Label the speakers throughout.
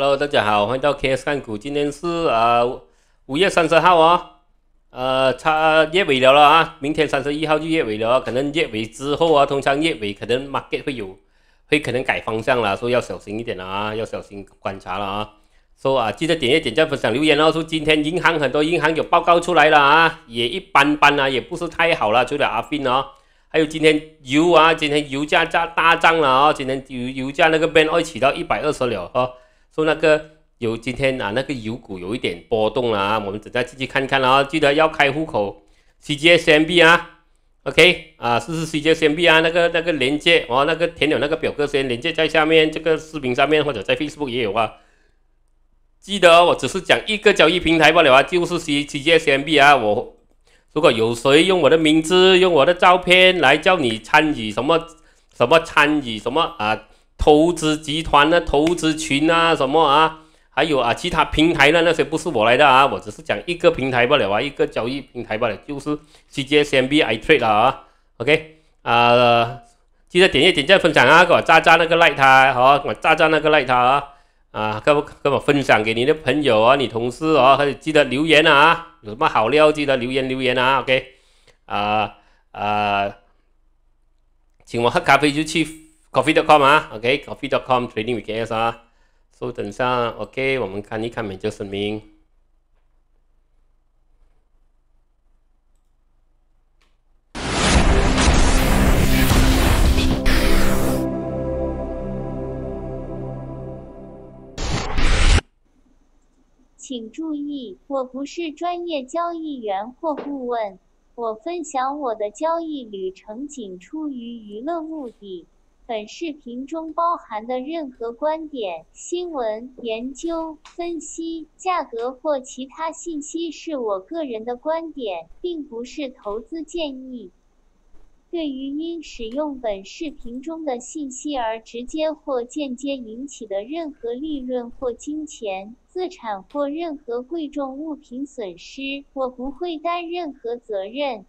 Speaker 1: Hello，大家好，欢迎到 KS 看股。今天是啊，五月三十号啊，呃，差月尾了了啊。明天三十一号就月尾了可能月尾之后啊，通常月尾可能 market 会有，会可能改方向了，所以要小心一点了啊，要小心观察了啊。说啊，记得点一点赞、分享、留言哦。说今天银行很多银行有报告出来了啊，也一般般啊，也不是太好了，除了阿斌啊。还有今天油啊，今天油价价大涨了啊，今天油油价那个边会起到一百二十了啊。那个有今天啊，那个油股有一点波动了啊，我们等下进去看看啊，记得要开户口，C J S M B 啊，OK 啊，试试 C J S M B 啊，那个那个连接哦，那个填有那个表格先连接在下面这个视频上面或者在 Facebook 也有啊，记得我只是讲一个交易平台罢了啊，就是 C C J S M B 啊，我如果有谁用我的名字用我的照片来叫你参与什么什么参与什么啊。投资集团的投资群啊？什么啊？还有啊？其他平台的那些不是我来的啊！我只是讲一个平台罢了啊！一个交易平台罢了，就是 C J 先 M B I Trade 了啊！OK，啊，记得点一点赞、分享啊！给我炸炸那个 like 他，好，我炸炸那个 like 他啊！啊，跟我跟我分享给你的朋友啊、你同事啊，还记得留言啊！有什么好料记得留言留言啊！OK，啊啊，请我喝咖啡就去。coffee.com 啊，OK，coffee.com trading w i VKS 啊，所以等下 OK，我们看一看美就声明。请注意，我不是专业交易员或顾问，我分享我的交易旅程仅出于娱乐目的。本视频中包含的任何观点、新闻、研究、分析、价格或其他信息是我个人的观点，并不是投资建议。对于因使用本视频中的信息而直接或间接引起的任何利润或金钱、资产或任何贵重物品损失，我不会担任何责任。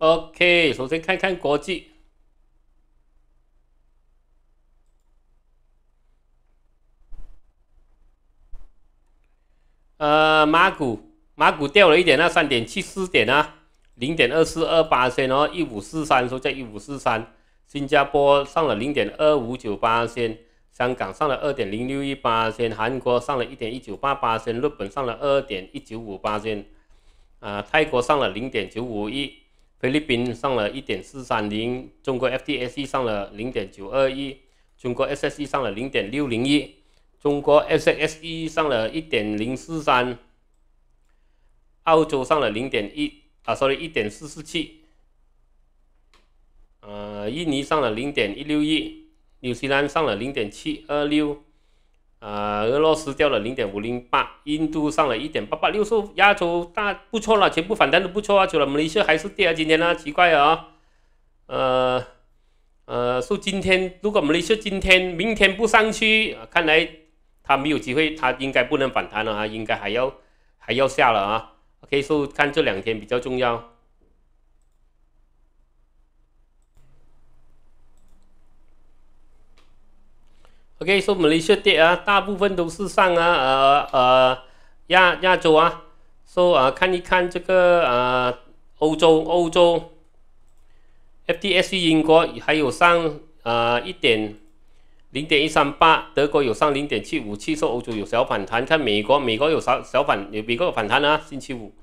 Speaker 1: OK，首先看看国际。呃，马股马股掉了一点，那三点七四点啊，零点二四二八先哦，一五四三都在一五四三。新加坡上了零点二五九八先，香港上了二点零六一八先，韩国上了一点一九八八先，日本上了二点一九五八先，啊，泰国上了零点九五一。菲律宾上了一点四三零，中国 FDSE 上了零点九二一，中国 SSE 上了零点六零一，中国 s s e 上了一点零四三，澳洲上了零点一啊，sorry 一点四四七，呃，印尼上了零点一六一，纽西兰上了零点七二六。呃，俄罗斯掉了零点五零八，印度上了一点八八六，说亚洲大不错了，全部反弹都不错啊。除了梅联储还是跌啊，今天啊奇怪啊，呃呃，说今天如果梅联储今天明天不上去看来他没有机会，他应该不能反弹了啊，应该还要还要下了啊。OK，说看这两天比较重要。OK，so 来西亚跌啊，大部分都是上啊，呃呃亚亚洲啊，so 啊看一看这个啊欧洲欧洲，FTSE 英国还有上啊一点零点一三八，德国有上零点七五七，说欧洲有小反弹，看美国美国有小小反美国有反弹啊，星期五，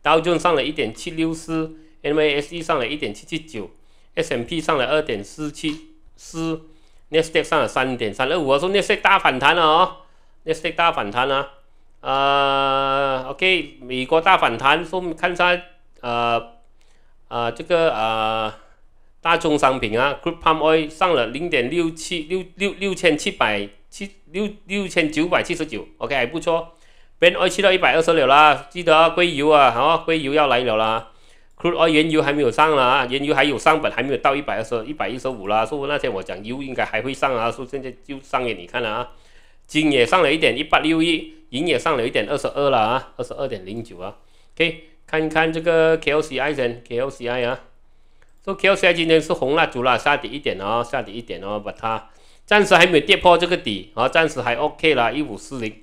Speaker 1: 道琼上了一点七六四，N A S e 上了一点七七九，S M P 上了二点四七四。s t 达克上了三点三二五啊，说纳斯达克大反弹了哦，纳斯达大反弹了，啊，OK，美国大反弹，说看下啊啊这个啊大宗商品啊 c r u d palm oil 上了零点六七六六六千七百七六六千九百七十九，OK 还不错，ben oil 去到一百二十了啦，记得啊，硅油啊，好，硅油要来了啦。原油还没有上啦啊，原油还有上本还没有到一百，十一百一十五啦。说那天我讲油应该还会上啊，说现在就上给你看了啊。金也上了一点，一八六一，银也上了一点，二十二了啊，二十二点零九啊。OK，看一看这个 k l c i 先 k l c i 啊，说 k l c i 今天是红蜡烛啦，下跌一点哦，下跌一点哦，把它暂时还没有跌破这个底啊，暂时还 OK 啦，一五四零。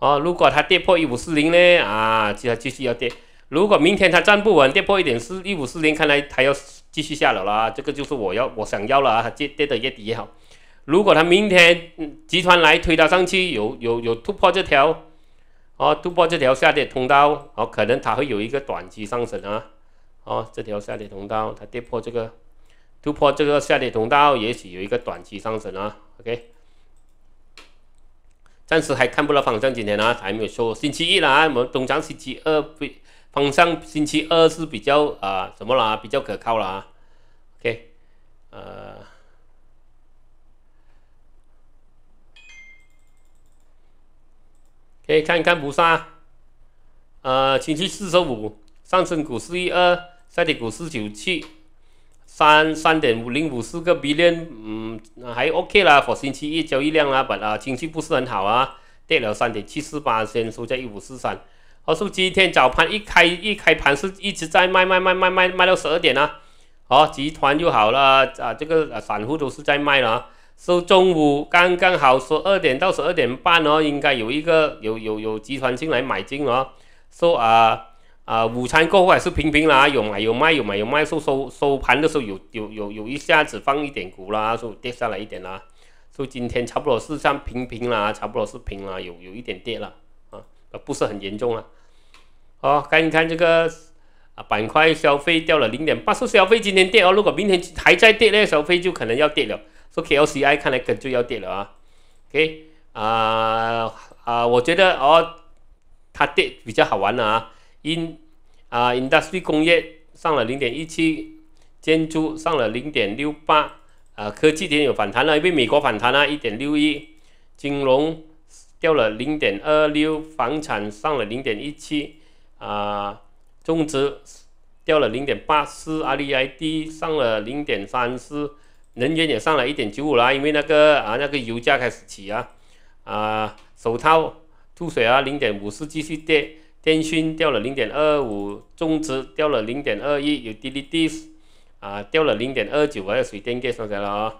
Speaker 1: 哦，如果它跌破一五四零呢，啊，就要继续要跌。如果明天它站不稳，跌破一点四一五四零，看来它要继续下了啦。这个就是我要我想要了啊，跌跌的越底越好。如果它明天集团来推它上去，有有有突破这条，哦，突破这条下跌通道，哦，可能它会有一个短期上升啊。哦，这条下跌通道它跌破这个，突破这个下跌通道，也许有一个短期上升啊。OK，暂时还看不到方向，今天啊，还没有说星期一来，我们东常星期二不？方向，星期二是比较啊，怎么啦？比较可靠啦。OK，呃，可以看看菩萨。呃，星期四收五，上升股市一二，下跌股市九七，三三点五零五四个 billion，嗯，还 OK 啦。或星期一交易量啦，本来情绪不是很好啊，跌了三点七四八，先收在一五四三。说今天早盘一开一开盘是一直在卖卖卖卖卖卖到十二点啊，哦，集团就好了啊，这个散户都是在卖了啊。说中午刚刚好十二点到十二点半哦，应该有一个有有有集团进来买进哦。说啊啊，午餐过后还是平平啦，有买有卖有买有卖。说收收盘的时候有有有有一下子放一点股啦，就跌下来一点啦。说今天差不多是像平平啦，差不多是平了，有有一点跌了。呃，不是很严重啊。哦，看一看这个啊板块消费掉了零点八，说消费今天跌哦，如果明天还在跌，那消费就可能要跌了。说 KLCI 看来跟就要跌了啊。OK，啊啊，我觉得哦，它跌比较好玩了啊。In 啊，industry 工业上了零点一七，建筑上了零点六八，啊科技点有反弹了，因为美国反弹了，一点六亿，金融。掉了零点二六，房产上了零点一七，啊，中值掉了零点八四，REIT 上了零点三四，能源也上了一点九五啦，因为那个啊，那个油价开始起啊，啊，手套吐水啊，零点五四继续跌，电讯掉了零点二五，中值掉了零点二一，有滴滴滴啊，掉了零点二九有水电又上来了啊。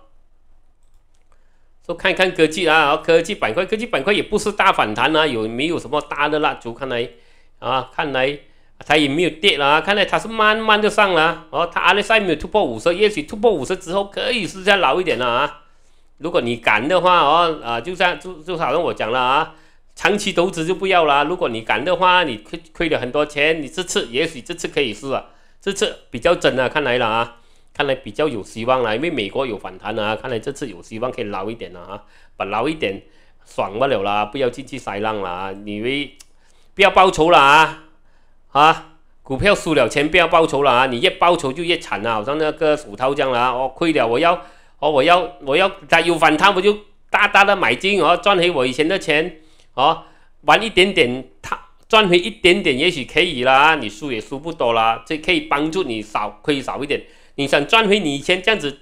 Speaker 1: 看看科技啊，科技板块，科技板块也不是大反弹啊，有没有什么大的蜡烛？看来，啊，看来它也没有跌啦，看来它是慢慢的上了，哦，它阿里赛没有突破五十，也许突破五十之后可以是再老一点了啊。如果你敢的话，哦，啊，就像就就好像我讲了啊，长期投资就不要了。如果你敢的话，你亏亏了很多钱，你这次也许这次可以试，这次比较准了，看来了啊。看来比较有希望了，因为美国有反弹啊，看来这次有希望可以捞一点了啊！把捞一点爽不了啦，不要进去塞浪了啊！你们不要报仇了啊！啊，股票输了钱不要报仇了啊！你越报仇就越惨了，好像那个股头这样了啊！我亏了，我要哦，我要我要，它有反弹我就大大的买进哦，赚回我以前的钱哦，玩一点点它赚回一点点也许可以啦，你输也输不多啦，这可以帮助你少亏少一点。你想赚回你以前这样子，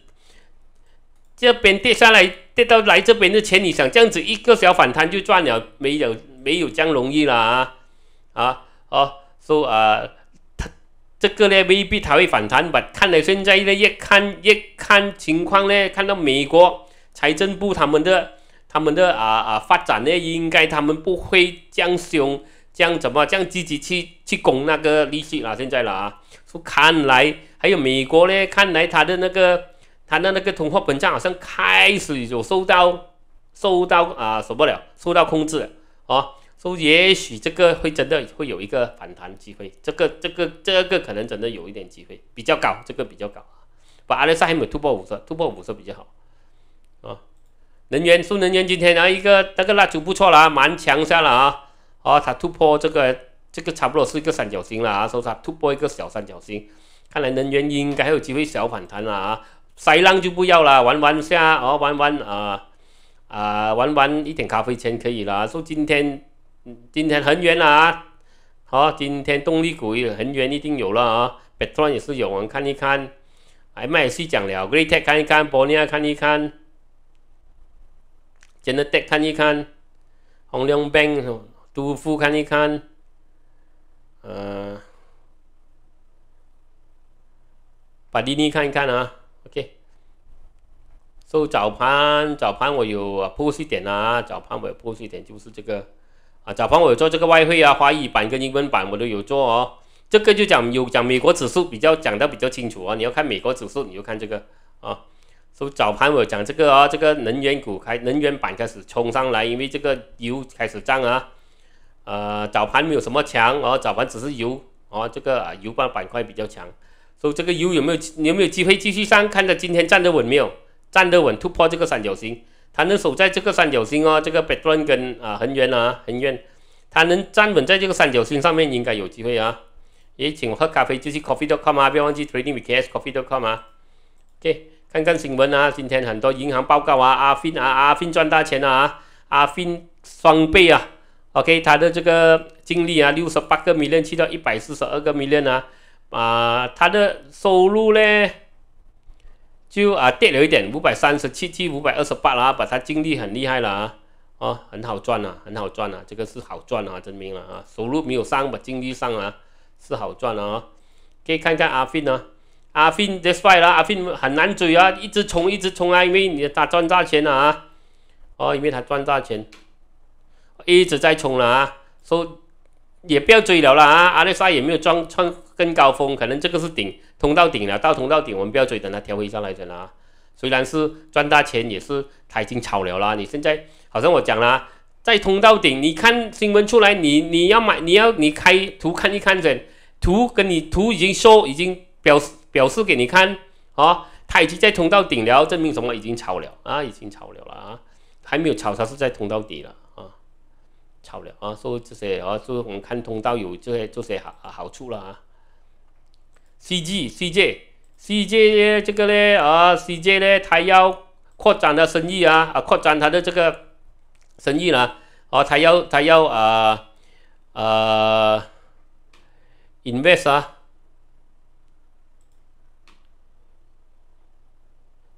Speaker 1: 这边跌下来跌到来这边的钱，你想这样子一个小反弹就赚了，没有没有这样容易了啊！啊哦，说啊，他这个呢未必他会反弹吧？看来现在呢越看越看情况呢，看到美国财政部他们的他们的啊啊发展呢，应该他们不会降这样怎么这样积极去去供那个利息啦？现在了啊，说看来。还有美国呢，看来他的那个，他的那个通货膨胀好像开始有受到，受到啊受不了，受到控制了啊，说也许这个会真的会有一个反弹机会，这个这个这个可能真的有一点机会，比较高，这个比较高，把阿拉斯还没突破五十，突破五十比较好，啊，能源，新能源今天啊一个那个蜡烛不错了啊，蛮强下了啊，哦，它突破这个这个差不多是一个三角形了啊，说它突破一个小三角形。看来能源应该还有机会小反弹了啊！塞浪就不要了，玩玩下哦，玩玩啊啊，玩玩一点咖啡钱可以了。说今天嗯，今天恒源啦，啊，好，今天动力股恒源一定有了啊，百川也是有，我们看一看，哎，也是讲了，Greattek 看一看，Bonia 看一看 g e n e t e k 看一看 h o n g l n g Bank 杜富看一看，呃。把滴滴看一看啊，OK。so, 早盘，早盘我有，push 点啊。早盘我有 push 点就是这个啊。早盘我有做这个外汇啊，华语版跟英文版我都有做哦。这个就讲有讲美国指数比较讲的比较清楚啊。你要看美国指数，你就看这个啊。说早盘我讲这个啊，这个能源股开能源板开始冲上来，因为这个油开始涨啊。呃，早盘没有什么强啊，早盘只是油啊，这个啊、油板板块比较强。so, 这个 U 有没有你有没有机会继续上？看他今天站得稳没有？站得稳突破这个三角形，他能守在这个三角形哦。这个 b e t r o n 跟啊很远啊很远，他能站稳在这个三角形上面，应该有机会啊。也请喝咖啡就是 coffee.com 啊，不要忘记 t r a d i n g w i t h a s c o f f e e c o m 啊。OK，看看新闻啊，今天很多银行报告啊，阿 fin 啊阿 fin 赚大钱啊，阿 fin 双倍啊。OK，他的这个净利啊，六十八个 million 去到一百四十二个 million 啊。啊，他的收入呢，就啊跌了一点，五百三十七至五百二十八啦，把他经历很厉害了啊，哦，很好赚呐，很好赚呐，这个是好赚啊，证明了啊，收入没有上，把经利上啊，是好赚了啊，可以看看阿 f 啊，阿 fin t h s w y 啦，阿 f 很难追啊，一直冲，一直冲啊，因为你他赚大钱了啊，哦，因为他赚大钱，一直在冲了啊，说也不要追了了啊，阿丽莎也没有赚赚。更高峰可能这个是顶，通到顶了，到通到顶，我们不要追，等它调回上来着啦。虽然是赚大钱，也是它已经超了啦。你现在好像我讲啦，在通到顶，你看新闻出来，你你要买，你要你开图看一看这图跟你图已经说已经表示表示给你看啊，它已经在通到顶了，证明什么？已经超了啊，已经超了了啊，还没有超，它是在通到底了啊，超了啊，说这些啊，说我们看通道有这些这些好好处了啊。c g CJ CJ 这个呢啊，CJ 呢他要扩展的生意啊啊，扩展他的这个生意呢啊他要他要啊啊，invest 啊，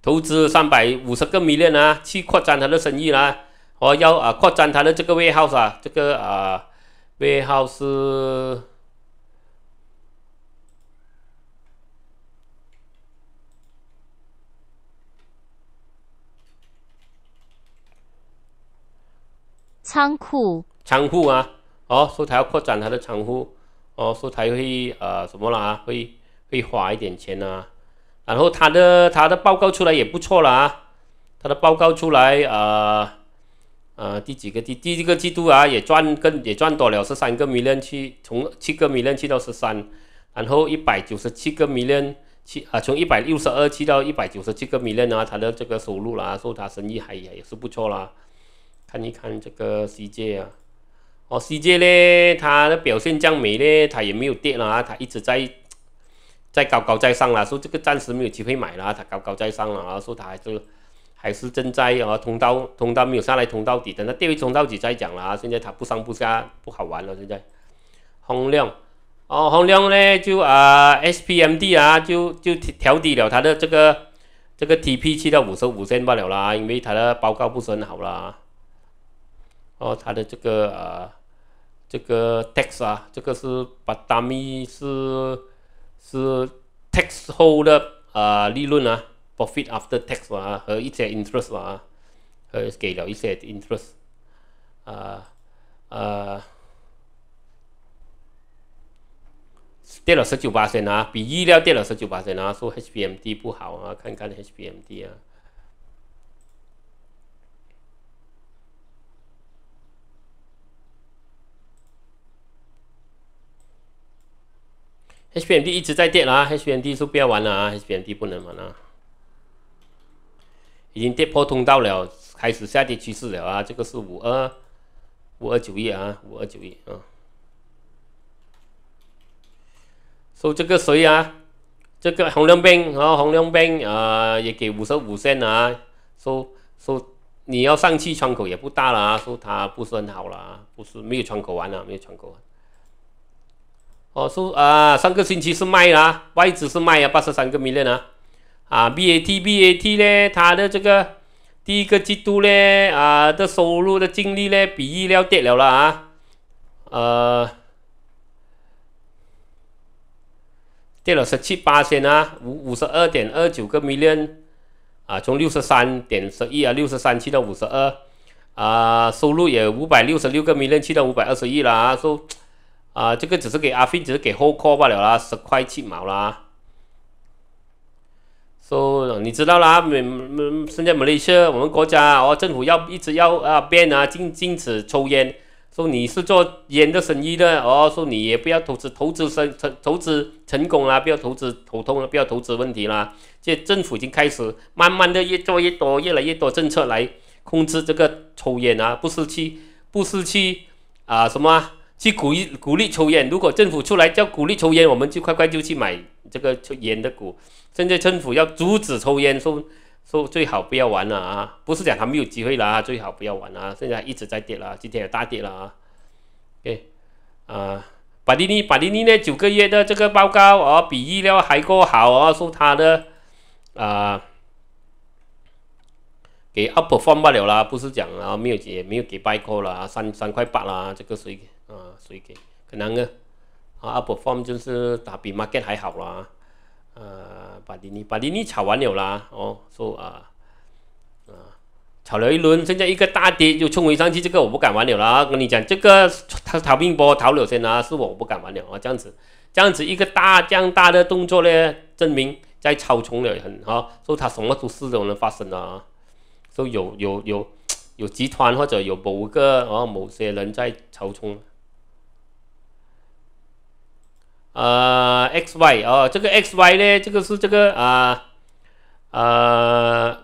Speaker 1: 投资三百五十个 million 啊，去扩展他的生意啦。哦，要啊，扩展他的这个外信号啊，这个啊，外号是。仓库仓库啊，哦，说他要扩展他的仓库，哦，说他会呃什么啦，会会花一点钱啊。然后他的他的报告出来也不错了啊。他的报告出来啊，呃，第几个第第几个季度啊，也赚更也赚多了，十三个 million 去从七个 million 去到十三，然后一百九十七个 million 去啊，从一百六十二去到一百九十七个 million 啊，他的这个收入啦，说他生意还也是不错啦。看一看这个 CJ 啊，哦，CJ 呢，它的表现降没呢，它也没有跌了啊，它一直在在高高在上了。说这个暂时没有机会买了，它高高在上了啊。说它还是还是正在啊，通道通道没有下来，通道底，等它跌位冲到底再讲了啊。现在它不上不下，不好玩了。现在洪亮哦，洪亮呢就啊 SPMD 啊，就就调调低了它的这个这个 TP 去到五十五线罢了啦，因为它的报告不很好啦。哦，他的这个呃，这个 tax 啊，这个是巴达米是是 tax 后的啊利润啊，profit after tax 啊和一些 interest 啊，和给了一些 interest 啊啊跌了十九八先啊，比预料跌了十九八先啊，说 HBM D 不好啊，看看 HBM D 啊。HBD 一直在跌啦，HBD 就不要玩了啊，HBD 不能玩了，已经跌破通道了，开始下跌趋势了啊！这个是五二五二九一啊，五二九一啊。说这个谁啊？这个红亮兵啊，红亮兵啊，也给五十五线啊。说说你要上去窗口也不大了啊，说它不是很好了，不是没有窗口玩了，没有窗口。玩。哦，是啊，上个星期是卖啦，外资是卖啊，八十三个 million 啊，啊，BAT，BAT 呢，它的这个第一个季度呢，啊的收入的净利呢，比预料跌了啦啊，呃，跌了十七八千啊，五五十二点二九个 million 啊，从六十三点十亿啊，六十三去到五十二，啊，收入也五百六十六个 million 去到五百二十亿啦啊，说。啊，这个只是给阿飞，只是给后扣罢了啦，十块七毛啦。说你知道啦，美美现在没得事。我们国家哦，政府要一直要啊，变啊，禁禁止抽烟。说你是做烟的生意的哦，说你也不要投资，投资成成，投资成功啦，不要投资头痛，不要投资问题啦。这政府已经开始慢慢的越做越多，越来越多政策来控制这个抽烟啊，不是去不是去啊什么。去鼓励鼓励抽烟。如果政府出来叫鼓励抽烟，我们就快快就去买这个抽烟的股。现在政府要阻止抽烟，说说最好不要玩了啊！不是讲他没有机会啦，最好不要玩啊！现在一直在跌了，今天也大跌了啊！哎，啊，巴蒂尼巴蒂尼那九个月的这个报告啊，比预料还过好啊！说他的啊，给 up 放不了啦，不是讲啊没有也没有几百股了，三三块八啦，这个谁？对的，可能呢，啊，阿伯放就是打比 market 还好啦。啊，呃，把林尼把林尼炒完了啦，哦，说啊，啊，炒了一轮，现在一个大跌就冲回上去，这个我不敢玩了啦。跟你讲，这个他逃命波逃了先啦，是我不敢玩了啊！这样子，这样子一个大这样大的动作呢，证明在超冲了很哈，说他什么都事都能发生啊，都有有有有集团或者有某个啊某些人在超冲。呃，X Y 哦，这个 X Y 呢，这个是这个啊啊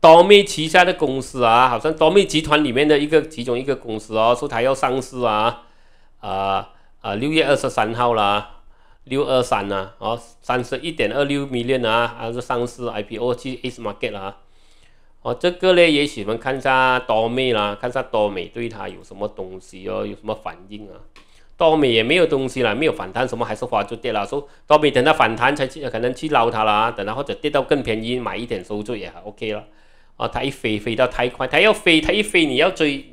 Speaker 1: 多美旗下的公司啊，好像多美集团里面的一个其中一个公司哦，说它要上市啊啊啊六月二十三号啦，六二三呐，哦三十一点二六 million 啊，还是上市 I P O 去 S Market 啦、啊，哦这个呢也喜欢看一下多美啦，看一下多美对它有什么东西哦，有什么反应啊。多米也没有东西了，没有反弹什么，还是花就跌了。说多米等到反弹才去，可能去捞它了啊。等到或者跌到更便宜，买一点收着也还 OK 了。啊，它一飞飞到太快，它要飞，它一飞你要追，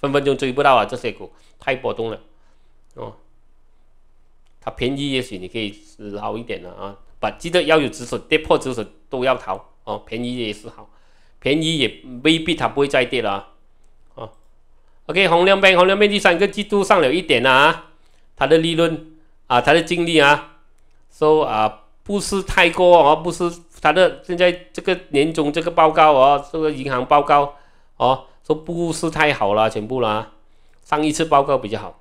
Speaker 1: 分分钟追不到啊。这些股太波动了，哦。它便宜也许你可以捞一点了啊。把记得要有止损，跌破止损都要逃。哦，便宜也是好，便宜也未必它不会再跌了。啊 o k 红亮兵，红亮兵第三个季度上了一点啊。他的利润，啊，他的净利啊，说啊，不是太高哦，不是他的现在这个年终这个报告哦，这个银行报告，哦，说不是太好了，全部啦，上一次报告比较好，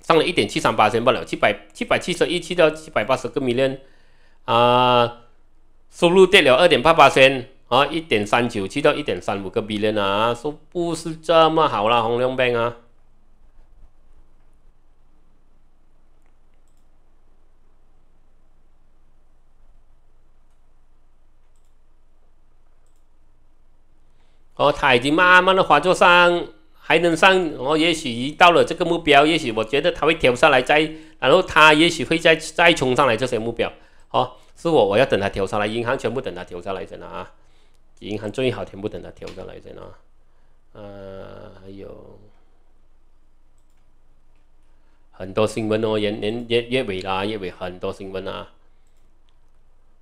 Speaker 1: 上了一点七三八千不了，七百七百七十一，七到七百八十个 million，啊，收入跌了二点八八千，啊，一点三九七到一点三五个 million 啊，说不是这么好啦，洪亮兵啊。哦，他已经慢慢的滑作上，还能上。我也许一到了这个目标，也许我觉得他会调上来再，然后他也许会再再冲上来这些目标。哦，是我，我要等他调上来，银行全部等他调上来，真的啊！银行最好全部等他调上来，真的啊！呃，还有很多新闻哦，也也也也尾啦，也尾很多新闻啊。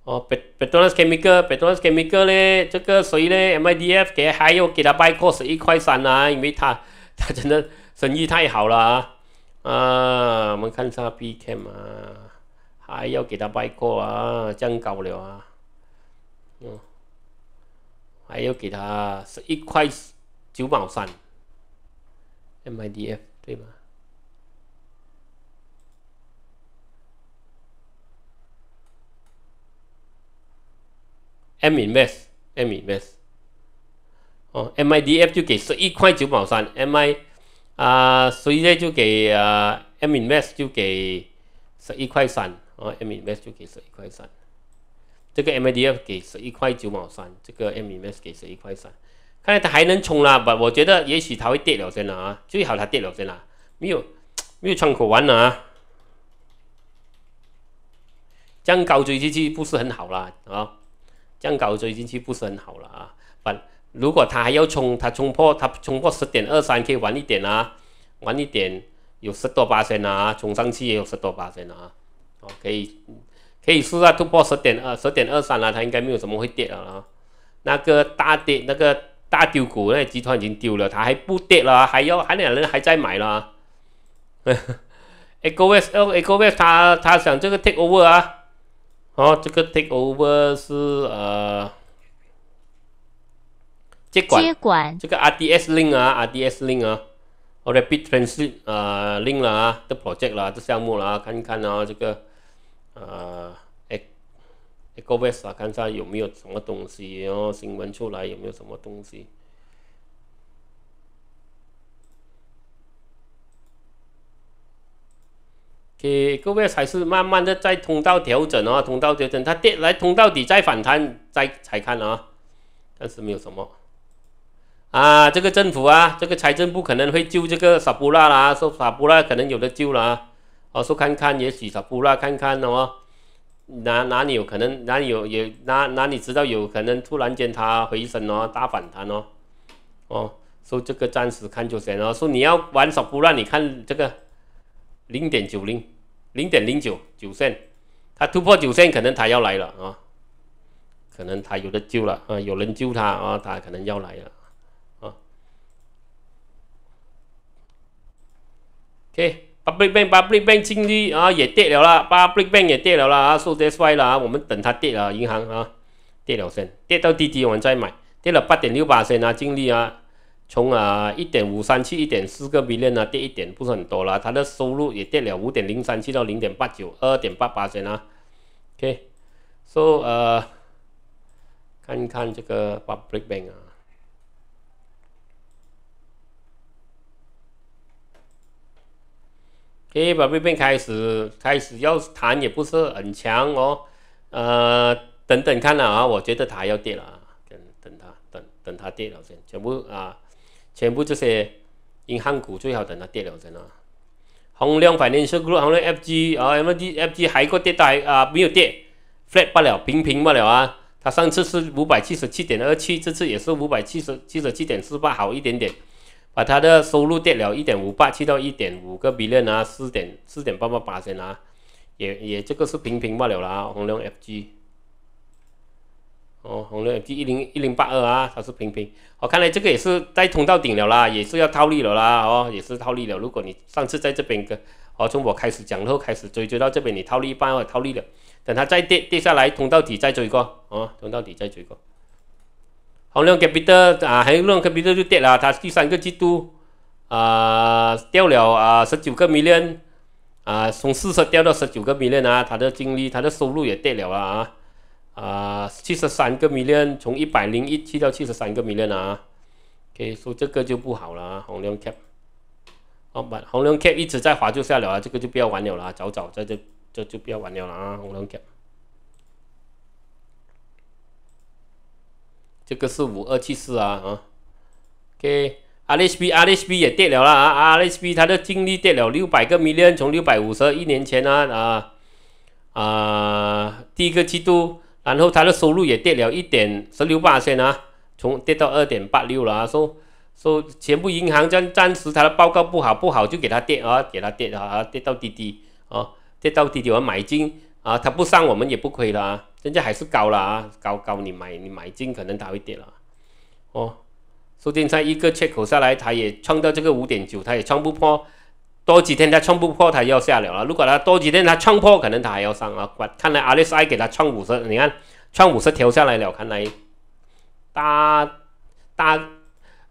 Speaker 1: 哦，Petroleum c h e m i c a l p e t r o m Chemical 咧，这个谁咧？MIDF 给还要给他摆货十一块三啊，因为他 他真的生意太好了啊啊！我们看一下 BKM 啊，还要给他摆货啊，涨高了啊，嗯，还要给他十一块九毛三，MIDF 对吗？M Invest, M Invest，哦，MIDF 就给十一块九毛三，M I 啊，所以呢就给啊，M Invest 就给十一块三，哦，M Invest 就给十一块三，这个 MIDF 给十一块九毛三，这个 M Invest 给十一块三，看来他还能冲啦，不，我觉得也许他会跌了先啦啊，最好他跌了先啦，没有没有窗口玩了啊，这样高追击追不是很好啦啊。这样搞追进去不是很好了啊！反如果他还要冲，他冲破，他冲破十点二三，可以晚一点啊，晚一点有十多八千啊，冲上去也有十多八千啊可以可以试下突破十点二十点二三了，他应该没有什么会跌了啊。那个大跌，那个大丢股，那集团已经丢了，他还不跌了，还要还两人还在买了。Acos，Acos，他他想这个 take over 啊。哦，这个 take over 是呃接管，接管这个 RDS link 啊，RDS link 啊，rapid transit 啊 link 啦啊，这 project 啦，这项目啦，看一看啊，这个呃，ex exos 啊，看一下有没有什么东西，然后新闻出来有没有什么东西。给各位才是慢慢的在通道调整哦，通道调整，它跌来通道底再反弹再才看啊，但是没有什么啊。这个政府啊，这个财政部可能会救这个萨不拉啦，说萨不拉可能有的救了啊。哦，说看看，也许萨不拉看看哦。哪哪里有可能？哪里有也哪哪里知道有可能突然间它回升哦，大反弹哦。哦，说这个暂时看就行了，说你要玩萨不拉，你看这个零点九零。零点零九九线，它突破九线，可能它要来了啊！可能它有的救了啊！有人救它啊！它可能要来了啊！OK，Public Bank、Public Bank、精利啊也跌了啦，l i c Bank 也跌了啦啊，受这衰了啊！我们等它跌了，银行啊跌了先跌到低低，我们再买跌了八点六八先啊，净力啊。从啊一点五三七一点四个 B 链啊跌一点，不是很多了。它的收入也跌了五点零三七到零点八九二点八八先啊。OK，so 呃，看看这个 Public Bank 啊。OK，Public Bank 开始开始要弹也不是很强哦。呃，等等看了啊，我觉得它要跌了啊，等等它等等它跌了先，全部啊。全部这些银行股最好等它跌了，再拿。宏亮反面收绿，宏亮 F G 啊 M g F G 还个跌大啊没有跌，flat 不了平平不了啊！它上次是五百七十七点二七，这次也是五百七十七十七点四八，好一点点，把它的收入跌了一点五八去到一点五个 billion 啊，四点四点八八八先啊，也也这个是平平不了啦，宏亮 F G。哦，红 FG 一零一零八二啊，它是平平。哦，看来这个也是在通道顶了啦，也是要套利了啦。哦，也是套利了。如果你上次在这边跟，哦，从我开始讲然后开始追，追到这边你套利一半哦，套利了。等它再跌跌下来，通道底再追一个，哦，通道底再追一个。红亮 c a p i t a l 啊，红亮 c a p i t a l 就跌了，它第三个季度啊掉了啊十九个 million 啊，从四十掉到十九个 million 啊，它的经历，它的收入也跌了啊。啊，七十三个 million 从一百零一去到七十三个 million 啊，OK，所以这个就不好了啊，红龙 cap，好，红龙 cap 一直在滑就下了啊，这个就不要玩了啦，早早在这这就不要玩了啦啊，红龙 cap，这个是五二七四啊啊，OK，RHB RHB 也跌了啦啊，RHB 它的净利跌了六百个 million，从六百五十一年前啊啊啊第一个季度。然后他的收入也跌了一点十六八千啊，从跌到二点八六了啊，说说全部银行暂暂时他的报告不好不好就给他跌啊，给他跌啊，跌到滴滴啊，跌到滴滴我买进啊，他不上我们也不亏了啊，现在还是高了啊，高高你买你买进可能他会跌了，哦，说定在一个缺口下来他也创到这个五点九，他也创不破。多几天它冲不破，它要下了了。如果它多几天它冲破，可能它还要上啊。管看来阿瑞塞给它创五十，你看创五十调下来了。看来，大大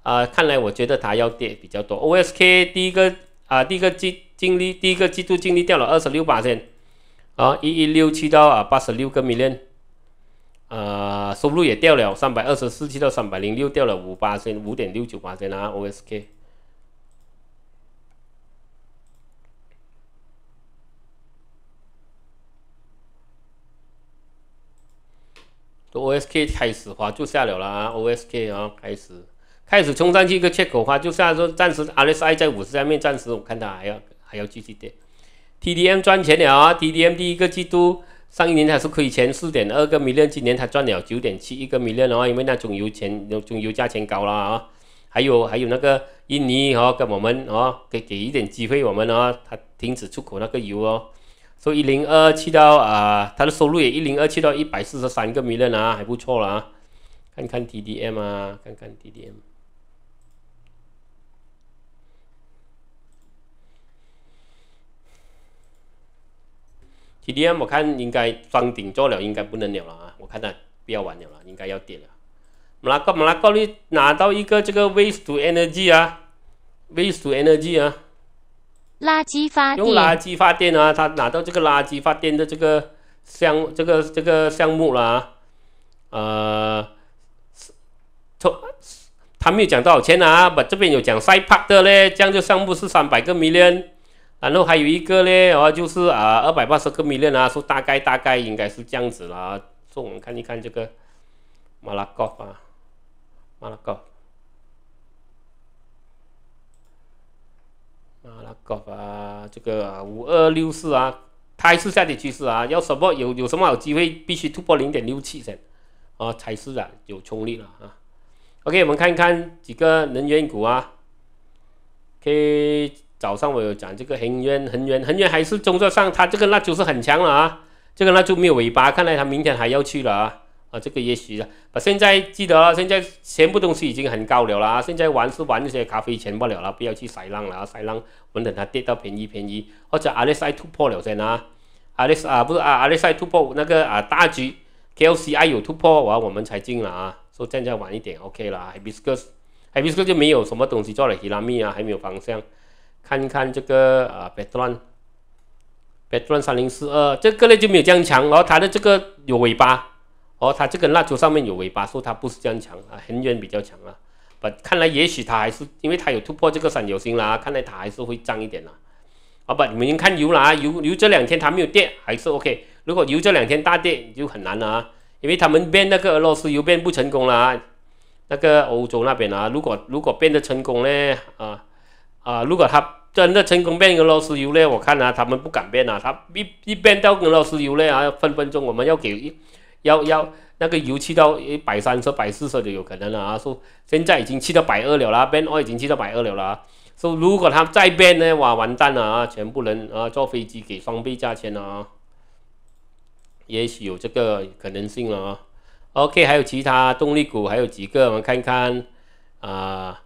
Speaker 1: 啊，看来我觉得它要跌比较多。OSK 第一个啊，第一个季经历第一个季度经历掉了二十六八千，啊，一一六七到啊八十六个 million，呃，收入也掉了三百二十四七到三百零六掉了五八千五点六九八千啊，OSK。O S K 开始滑就下了啦，O S K 啊开始开始冲上去一个缺口滑就下，说暂时 R S I 在五十下面，暂时我看它还要还要继续跌。T D M 赚钱了啊，T D M 第一个季度上一年它是亏钱四点二个美元，今年它赚了九点七一个美的啊，因为那种油钱种油价钱高了啊，还有还有那个印尼哈跟我们哦给给一点机会我们哦，它停止出口那个油哦。从一零二七到啊，它的收入也一零二七到一百四十三个米勒啊，还不错了啊。看看 TDM 啊，看看 TDM。TDM 我看应该双顶做了，应该不能了了啊。我看它不要玩了了，应该要跌了。马拉格马拉格利拿到一个这个 Waves to Energy 啊，Waves to Energy 啊。垃圾发电用垃圾发电啊，他拿到这个垃圾发电的这个项这个这个项目啦，呃，从他没有讲多少钱啊，把这边有讲 s i 的嘞，这样就项目是三百个 million，然后还有一个咧哦就是啊二百八十个 million 啊，说大概大概应该是这样子啦，说我们看一看这个 m a l 啊 m a l 啊，那个啊，这个五二六四啊，还是下跌趋势啊。要什么有有什么好机会，必须突破零点六七才，啊，才是啊有冲力了啊。OK，我们看一看几个能源股啊。OK，早上我有讲这个恒源恒源恒源还是中着上，它这个蜡烛是很强了啊。这个蜡烛没有尾巴，看来它明天还要去了啊。啊，这个也许啊，现在记得现在全部东西已经很高了啦。现在玩是玩那些咖啡钱不了了，不要去塞浪了啊，塞浪。我们等它跌到便宜便宜，或者 RSI 突破了再拿。RS 啊不是啊 RSI 突破那个啊大局 k l c i 有突破，哇我们才进了啊。说再在晚一点 OK 了。Hibiscus，Hibiscus 就没有什么东西做了，希拉米啊还没有方向。看一看这个啊 p e t r o n p e t r o n 三零四二这个呢就没有这样强，然后它的这个有尾巴，哦它这根蜡烛上面有尾巴，说它不是这样强啊，很远比较强啊。不，看来也许他还是，因为他有突破这个三角形啦，看来他还是会涨一点啦。好吧，你们看油啦，油油这两天它没有跌，还是 OK。如果油这两天大跌，就很难了啊，因为他们变那个俄罗斯油变不成功了啊，那个欧洲那边啊，如果如果变得成功呢，啊啊，如果他真的成功变俄罗斯油呢，我看啊，他们不敢变啊，他一一变到俄罗斯油呢啊，分分钟我们要给，要要。那个油气到一百三、十、百四、十就有可能了啊！说现在已经气到百二了啦，Ben 二已经气到百二了啦。说如果它再变呢，哇，完蛋了啊！全部人啊，坐飞机给双倍价钱了啊！也许有这个可能性了啊。OK，还有其他动力股还有几个，我们看看啊，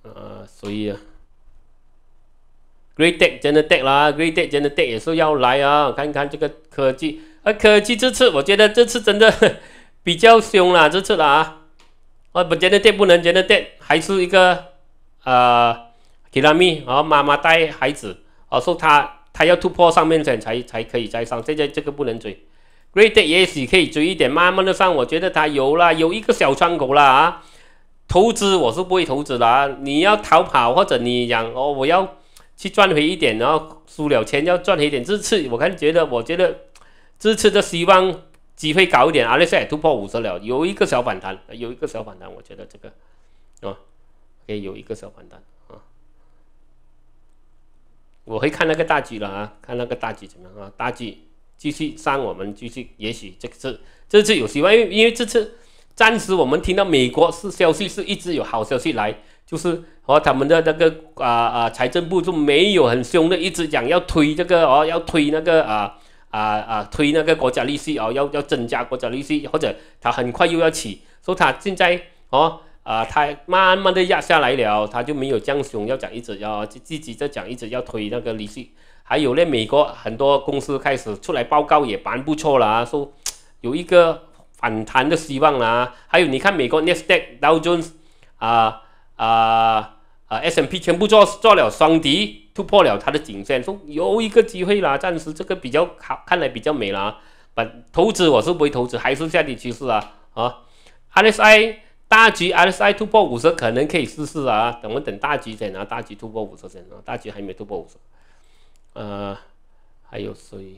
Speaker 1: 呃，所以啊，Great Tech、的 d a t e c h 啦，Great Tech、的 d a t e c h 也是要来啊，看看这个科技。啊，科技这次，我觉得这次真的 比较凶了，这次了啊！我觉得电不能觉得电，还是一个啊，其他然后妈妈带孩子，哦，说他他要突破上面的才才可以再上，现在这个不能追。Great，也许可以追一点，慢慢的上。我觉得他有了有一个小窗口了啊！投资我是不会投资的啊！你要逃跑或者你讲哦，我要去赚回一点，然后输了钱要赚回一点。这次我看觉得，我觉得。支持的希望机会高一点，阿联赛也突破五十了，有一个小反弹，有一个小反弹，我觉得这个，啊，以有一个小反弹啊。我会看那个大局了啊，看那个大局怎么样啊？大局继续上，我们继续，也许这次这次有希望，因为因为这次暂时我们听到美国是消息是一直有好消息来，就是和他们的那个啊啊财政部就没有很凶的，一直讲要推这个哦，要推那个啊。啊啊！推那个国家利息哦，要要增加国家利息，或者他很快又要起，所以他现在哦啊，他慢慢的压下来了，他就没有降熊要讲一直要自己在讲一直要推那个利息。还有呢，美国很多公司开始出来报告也蛮不错了，说有一个反弹的希望啦。还有你看美国 n e t Dow Jones 啊啊啊 S M P 全部做做了双底。突破了他的颈线，说有一个机会啦，暂时这个比较好看来比较美啦。啊。把投资我是不会投资，还是下跌趋势啊啊。RSI 大局 RSI 突破五十可能可以试试啊，等我等大局再拿，大局突破五十先拿，大局还没突破五十。呃，还有谁？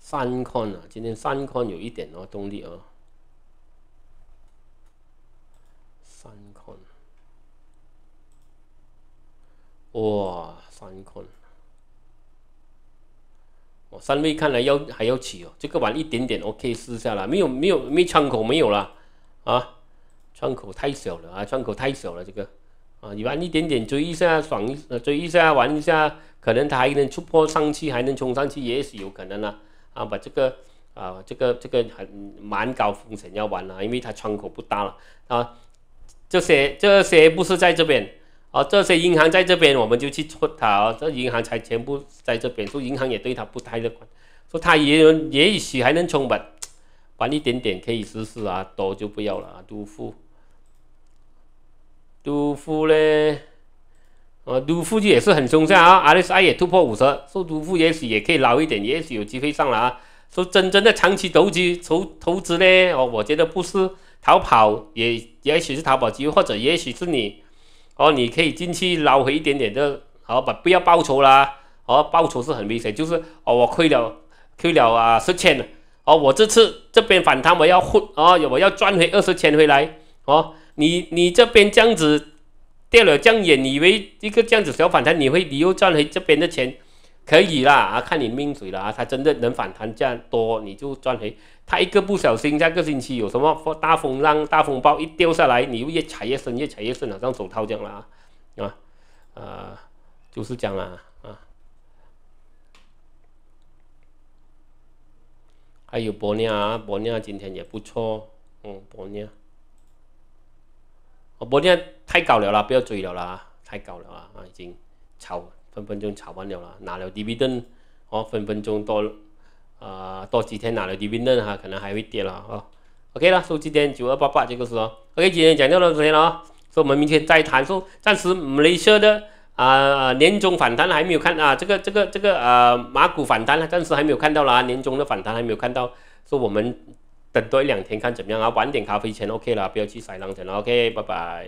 Speaker 1: 三矿啊，今天三矿有一点哦，动力啊。哇，三坤，我三位看来要还要起哦，这个玩一点点，OK 试一下了。没有，没有，没窗口没有了啊！窗口太小了啊，窗口太小了，这个啊，你玩一点点追一下，爽一追一下玩一下，可能他还能突破上去，还能冲上去，也是有可能啊。啊，把这个啊，这个这个很蛮高风险要玩了，因为它窗口不大了啊。这些这些不是在这边。哦，这些银行在这边，我们就去出他哦。这银行才全部在这边，说银行也对他不太乐观，说他也也许还能冲本，赚一点点可以试试啊。多就不要了啊。杜富，杜富嘞，啊，杜富就也是很凶下啊。阿里山也突破五十，说杜富也许也可以捞一点，也许有机会上了啊。说真正的长期投资投投资呢，哦，我觉得不是逃跑，也也许是逃跑机会，或者也许是你。哦，你可以进去捞回一点点，的，好吧，不要报酬啦。哦，报酬是很危险，就是哦，我亏了亏了啊，十千了。哦，我这次这边反弹，我要混，哦，我要赚回二十千回来。哦，你你这边这样子掉了这样你以为一个这样子小反弹，你会你又赚回这边的钱。可以啦啊，看你命嘴了啊，它真的能反弹这样多，你就赚回。它一个不小心，下个星期有什么大风浪、大风暴一掉下来，你又越踩越深，越踩越深了，像手套这样了啊啊，就是这样啊。还有玻尿啊，玻尿今天也不错，嗯，玻尿，哦，玻尿太高了啦，不要追了啦太高了啊啊，已经超。了。分分钟炒完掉啦，拿了 dividend，哦分分钟多，啊多几天拿了 dividend 哈，可能还会跌了哦，OK 啦，收今天九二八八个时是，OK，今天讲到这先了哦，所以我们明天再谈。所以 a y s i a 的，啊年终反弹还没有看啊，这个这个这个啊马股反弹啦，暂时还没有看到啦，年终的反弹还没有看到，所以我们等多一两天看怎么样啊，晚点咖啡钱 OK 啦，不要去洗浪钱了 o k 拜拜。